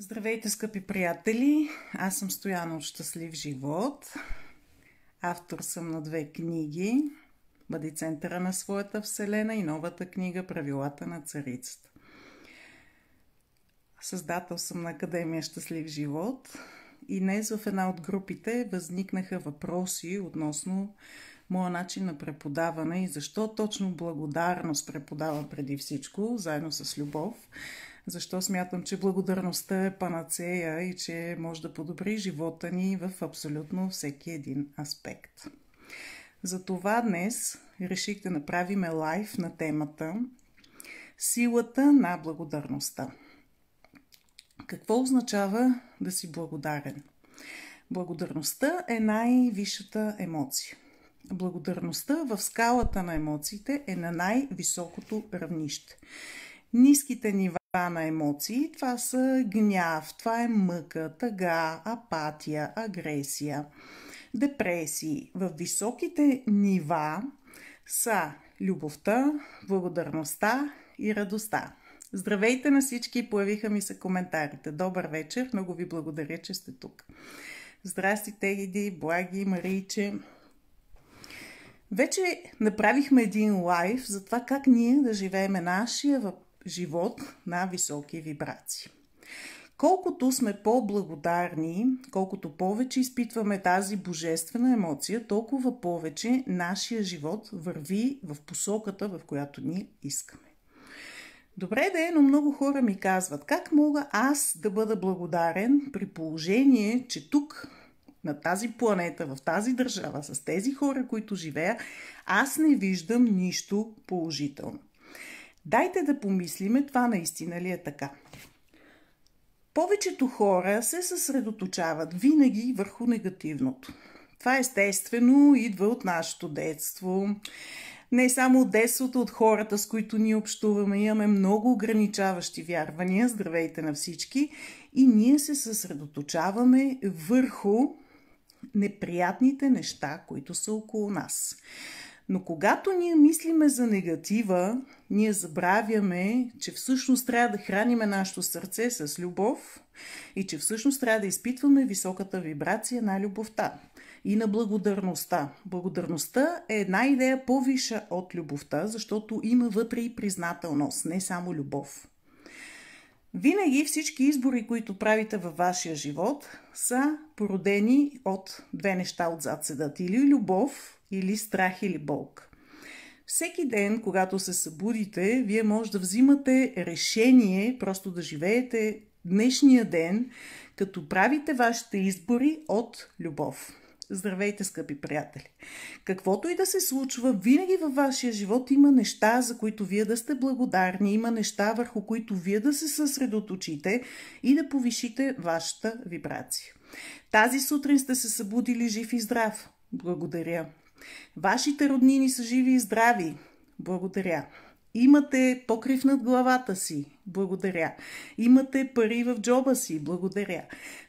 Здравейте, скъпи приятели! Аз съм Стояна от Щастлив живот. Автор съм на две книги. Бъди центъра на своята вселена и новата книга Правилата на царицата. Създател съм на Академия Щастлив живот и днес в една от групите възникнаха въпроси относно моя начин на преподаване и защо точно благодарност преподавам преди всичко, заедно с любов – защо смятам, че благодарността е панацея и че може да подобри живота ни в абсолютно всеки един аспект. Затова днес реших да направим лайв на темата Силата на благодарността. Какво означава да си благодарен? Благодарността е най-висшата емоция. Благодарността в скалата на емоциите е на най-високото равнище. Ниските нива това на емоции, това са гняв, това е мъка, тъга, апатия, агресия, депресии. В високите нива са любовта, благодарността и радостта. Здравейте на всички, появиха ми се коментарите. Добър вечер, много ви благодаря, че сте тук. Здрасти, Териди, Благи, Марийче. Вече направихме един лайв за това как ние да живеем нашия въпрос живот на високи вибрации. Колкото сме по-благодарни, колкото повече изпитваме тази божествена емоция, толкова повече нашия живот върви в посоката, в която ни искаме. Добре да е, но много хора ми казват, как мога аз да бъда благодарен при положение, че тук на тази планета, в тази държава, с тези хора, които живея, аз не виждам нищо положително. Дайте да помислиме това наистина ли е така. Повечето хора се съсредоточават винаги върху негативното. Това естествено идва от нашето детство. Не само от детството, от хората, с които ние общуваме. Имаме много ограничаващи вярвания. Здравейте на всички! И ние се съсредоточаваме върху неприятните неща, които са около нас. Но когато ние мислиме за негатива, ние забравяме, че всъщност трябва да храниме нашето сърце с любов и че всъщност трябва да изпитваме високата вибрация на любовта и на благодарността. Благодарността е една идея по-виша от любовта, защото има вътре и признателност, не само любов. Винаги всички избори, които правите във вашия живот, са породени от две неща отзад седат. Или любов, или страх или болка. Всеки ден, когато се събудите, вие може да взимате решение просто да живеете днешния ден, като правите вашите избори от любов. Здравейте, скъпи приятели! Каквото и да се случва, винаги във вашия живот има неща, за които вие да сте благодарни, има неща, върху които вие да се съсредоточите и да повишите вашата вибрация. Тази сутрин сте се събудили жив и здрав. Благодаря! Вашите роднини са живи и здрави. Благодаря. Имате покрив над главата си. Благодаря. Имате пари в джоба си. Благодаря.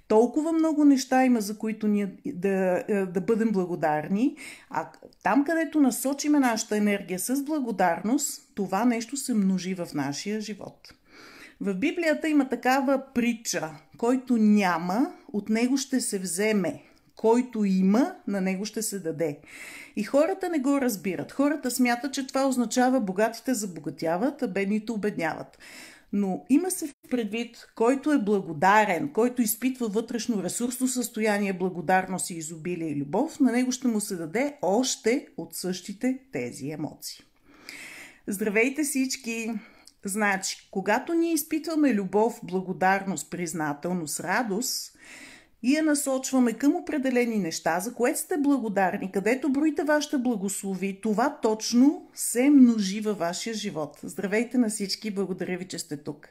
Толкова много неща има, за които ние да, е, да бъдем благодарни. А там, където насочиме нашата енергия с благодарност, това нещо се множи в нашия живот. В Библията има такава притча, който няма, от него ще се вземе който има, на него ще се даде. И хората не го разбират. Хората смятат, че това означава богатите забогатяват, а бедните обедняват. Но има се предвид, който е благодарен, който изпитва вътрешно ресурсно състояние, благодарност и изобилие и любов, на него ще му се даде още от същите тези емоции. Здравейте всички! Значи, когато ние изпитваме любов, благодарност, признателност, радост, и я насочваме към определени неща, за което сте благодарни, където броите вашите благослови, това точно се множи във вашия живот. Здравейте на всички, благодаря ви, че сте тук.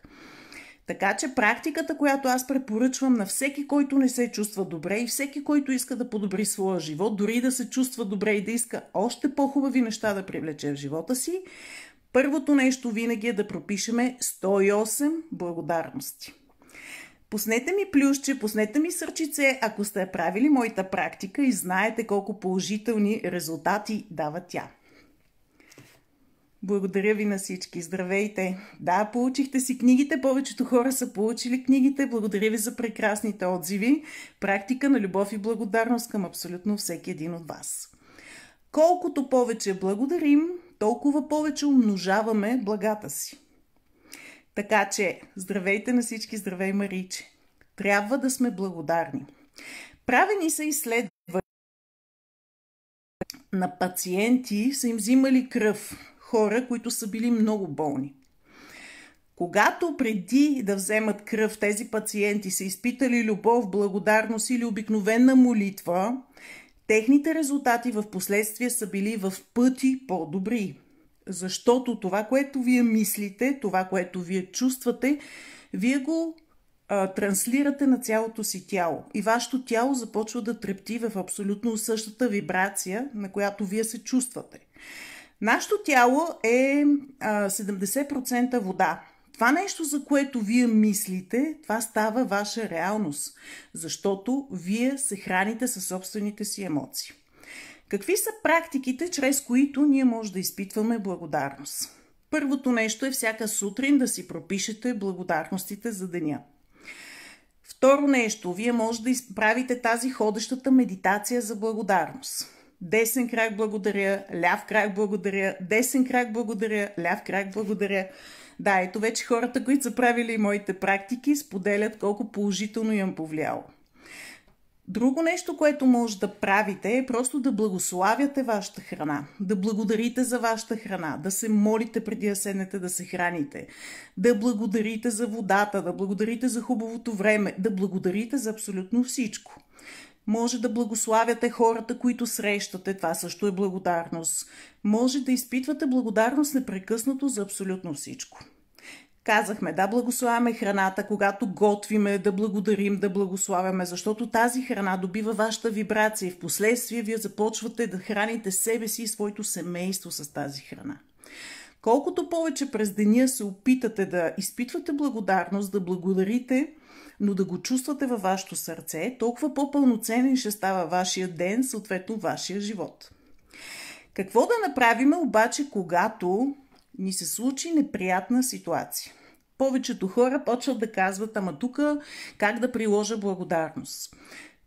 Така че практиката, която аз препоръчвам на всеки, който не се чувства добре и всеки, който иска да подобри своя живот, дори да се чувства добре и да иска още по-хубави неща да привлече в живота си, първото нещо винаги е да пропишеме 108 благодарности. Пуснете ми плюсче, пуснете ми сърчице, ако сте правили моята практика и знаете колко положителни резултати дава тя. Благодаря ви на всички. Здравейте! Да, получихте си книгите. Повечето хора са получили книгите. Благодаря ви за прекрасните отзиви. Практика на любов и благодарност към абсолютно всеки един от вас. Колкото повече благодарим, толкова повече умножаваме благата си. Така че, здравейте на всички, здравей Мариче! Трябва да сме благодарни. Правени са изследвания на пациенти, са им взимали кръв. Хора, които са били много болни. Когато преди да вземат кръв тези пациенти са изпитали любов, благодарност или обикновена молитва, техните резултати в последствие са били в пъти по-добри. Защото това, което вие мислите, това, което вие чувствате, вие го а, транслирате на цялото си тяло. И вашето тяло започва да трепти в абсолютно същата вибрация, на която вие се чувствате. Нашето тяло е а, 70% вода. Това нещо, за което вие мислите, това става ваша реалност, защото вие се храните със собствените си емоции. Какви са практиките, чрез които ние може да изпитваме благодарност? Първото нещо е всяка сутрин да си пропишете благодарностите за деня. Второ нещо, вие може да изправите тази ходещата медитация за благодарност. Десен крак благодаря, ляв крак благодаря, десен крак благодаря, ляв крак благодаря. Да, ето вече хората, които са правили моите практики, споделят колко положително им повлияло. Друго нещо, което може да правите е просто да благославяте вашата храна, да благодарите за вашата храна, да се молите преди да седнете да се храните, да благодарите за водата, да благодарите за хубавото време, да благодарите за абсолютно всичко. Може да благославяте хората, които срещате, това също е благодарност. Може да изпитвате благодарност непрекъснато за абсолютно всичко. Казахме да благославяме храната, когато готвиме, да благодарим, да благославяме, защото тази храна добива вашата вибрация и в последствие вие започвате да храните себе си и своето семейство с тази храна. Колкото повече през деня се опитате да изпитвате благодарност, да благодарите, но да го чувствате във вашето сърце, толкова по-пълноценен ще става вашия ден, съответно вашия живот. Какво да направим обаче, когато ни се случи неприятна ситуация. Повечето хора почват да казват, ама тук как да приложа благодарност.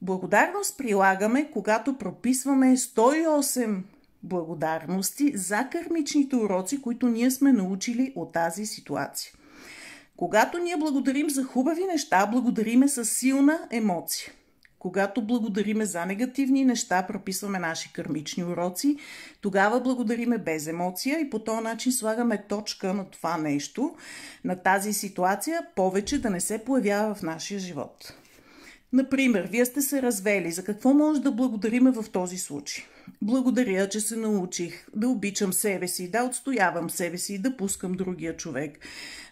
Благодарност прилагаме, когато прописваме 108 благодарности за кармичните уроци, които ние сме научили от тази ситуация. Когато ние благодарим за хубави неща, благодариме с силна емоция. Когато благодариме за негативни неща, прописваме наши кърмични уроци, тогава благодариме без емоция и по този начин слагаме точка на това нещо, на тази ситуация, повече да не се появява в нашия живот. Например, вие сте се развели. За какво може да благодариме в този случай? Благодаря, че се научих да обичам себе си, да отстоявам себе си и да пускам другия човек.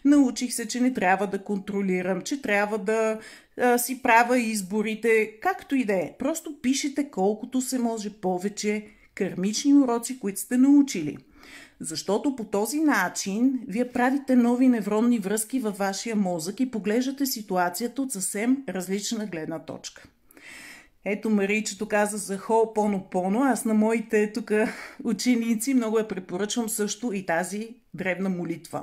Научих се, че не трябва да контролирам, че трябва да а, си правя изборите, както и да е. Просто пишете колкото се може повече кармични уроци, които сте научили. Защото по този начин вие правите нови невронни връзки във вашия мозък и поглеждате ситуацията от съвсем различна гледна точка. Ето Маричето каза за Поно-Поно. Аз на моите тук ученици много я препоръчвам също и тази древна молитва.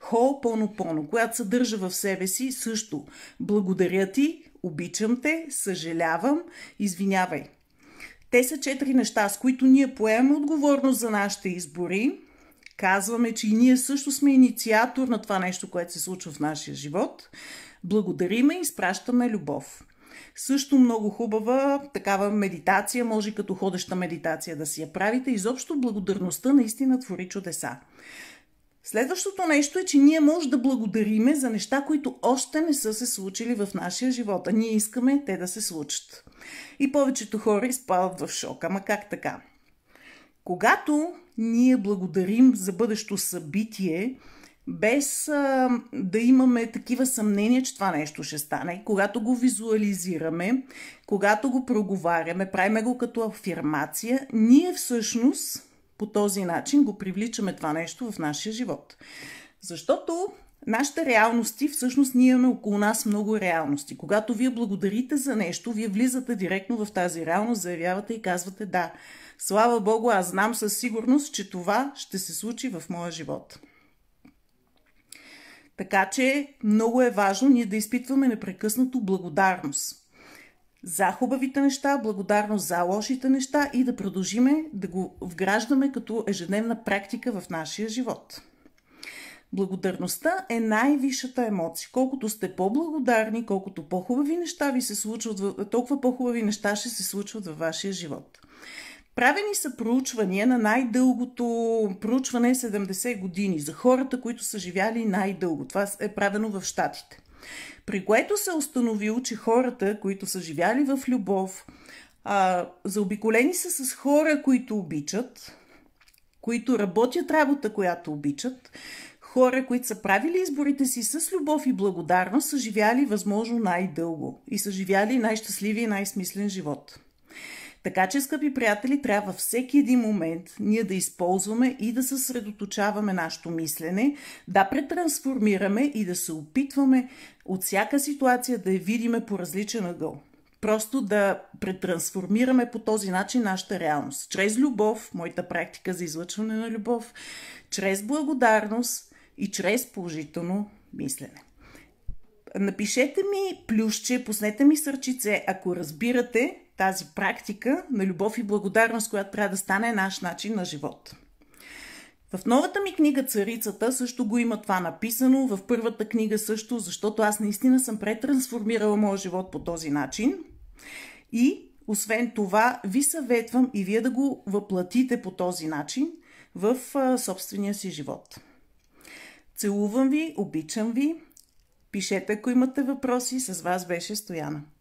Хол пълнопоно, която съдържа в себе си също благодаря ти, обичам те, съжалявам, извинявай. Те са четири неща, с които ние поемаме отговорност за нашите избори. Казваме, че и ние също сме инициатор на това нещо, което се случва в нашия живот. Благодариме и изпращаме любов. Също много хубава такава медитация, може като ходеща медитация да си я правите. Изобщо благодарността наистина твори чудеса. Следващото нещо е, че ние може да благодариме за неща, които още не са се случили в нашия живот. А ние искаме те да се случат. И повечето хора изпадат в шок. Ама как така? Когато ние благодарим за бъдещо събитие, без а, да имаме такива съмнения, че това нещо ще стане. Когато го визуализираме, когато го проговаряме, правиме го като афирмация, ние всъщност по този начин го привличаме това нещо в нашия живот. Защото нашите реалности, всъщност ние имаме около нас много реалности. Когато вие благодарите за нещо, вие влизате директно в тази реалност, заявявате и казвате да. Слава Богу, аз знам със сигурност, че това ще се случи в моя живот. Така че много е важно ние да изпитваме непрекъснато благодарност за хубавите неща, благодарност за лошите неща и да продължиме да го вграждаме като ежедневна практика в нашия живот. Благодарността е най-висшата емоция. Колкото сте по-благодарни, колкото по-хубави неща ви се случват, толкова по-хубави неща ще се случват във вашия живот. Правени са проучвания на най-дългото проучване 70 е години за хората, които са живяли най-дълго. Това е правено в Штатите при което се е установил, че хората, които са живяли в любов, а, заобиколени са с хора, които обичат, които работят работа, която обичат, хора, които са правили изборите си с любов и благодарност, са живяли възможно най-дълго и са живяли най-щастливи и най-смислен живот. Така че, скъпи приятели, трябва всеки един момент ние да използваме и да съсредоточаваме нашето мислене, да претрансформираме и да се опитваме от всяка ситуация да я видиме по различен ъгъл просто да претрансформираме по този начин нашата реалност. Чрез любов, моята практика за излъчване на любов, чрез благодарност и чрез положително мислене. Напишете ми плюсче, поснете ми сърчице, ако разбирате тази практика на любов и благодарност, която трябва да стане наш начин на живот. В новата ми книга Царицата също го има това написано, в първата книга също, защото аз наистина съм претрансформирала моя живот по този начин. И освен това, ви съветвам и вие да го въплатите по този начин в собствения си живот. Целувам ви, обичам ви. Пишете, ако имате въпроси. С вас беше Стояна.